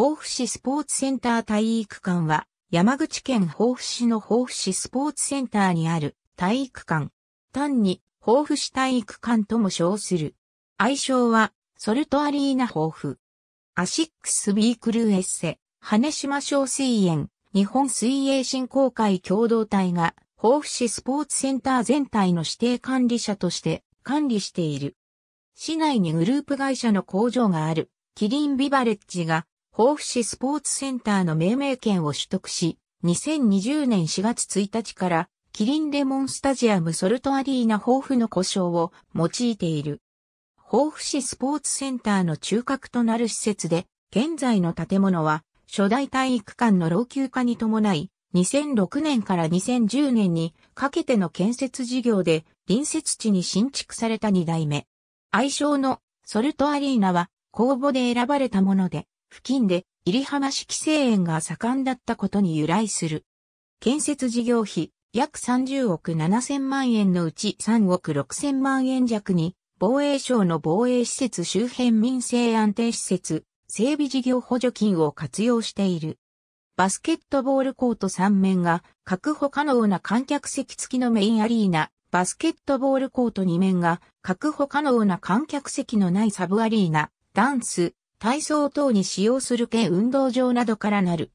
防府市スポーツセンター体育館は、山口県防府市の防府市スポーツセンターにある体育館。単に、防府市体育館とも称する。愛称は、ソルトアリーナ防府。アシックスビークルーエッセ、羽島小水園、日本水泳振興会共同体が、防府市スポーツセンター全体の指定管理者として管理している。市内にグループ会社の工場がある、キリンビバレッジが甲府市スポーツセンターの命名権を取得し、2020年4月1日から、キリンレモンスタジアムソルトアリーナ豊富の故障を用いている。豊富市スポーツセンターの中核となる施設で、現在の建物は、初代体育館の老朽化に伴い、2006年から2010年にかけての建設事業で隣接地に新築された2代目。愛称のソルトアリーナは公募で選ばれたもので、付近で入浜式生園が盛んだったことに由来する。建設事業費約30億7000万円のうち3億6000万円弱に防衛省の防衛施設周辺民生安定施設整備事業補助金を活用している。バスケットボールコート3面が確保可能な観客席付きのメインアリーナ、バスケットボールコート2面が確保可能な観客席のないサブアリーナ、ダンス、体操等に使用する県運動場などからなる。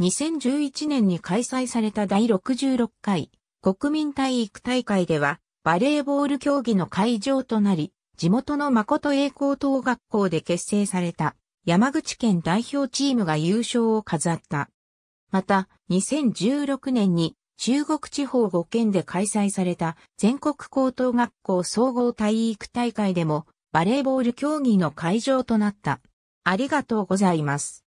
2011年に開催された第66回国民体育大会ではバレーボール競技の会場となり、地元の誠栄高等学校で結成された山口県代表チームが優勝を飾った。また、2016年に中国地方5県で開催された全国高等学校総合体育大会でもバレーボール競技の会場となった。ありがとうございます。